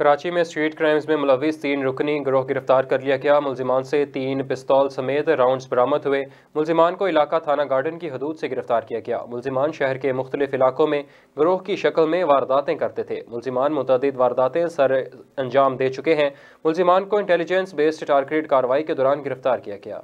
कराची में street crimes में मुलविस तीन रुकनी ग्रोह गिरफ्तार कर लिया गया मुलजिमान से तीन पिस्तौल समेत राउंड्स बरामद हुए मुलजिमान को इलाका थाना गार्डन की हदूद से गिरफ्तार किया गया मुलजिमान शहर के मुख्तलिफ इलाकों में ग्रोह की शक्ल में वारदातें करते थे मुलजिमान मुतद वारदातें सर अंजाम दे चुके हैं मुलजिमान को इंटेलिजेंस बेस्ड टारगेट कार्रवाई के दौरान गिरफ्तार किया गया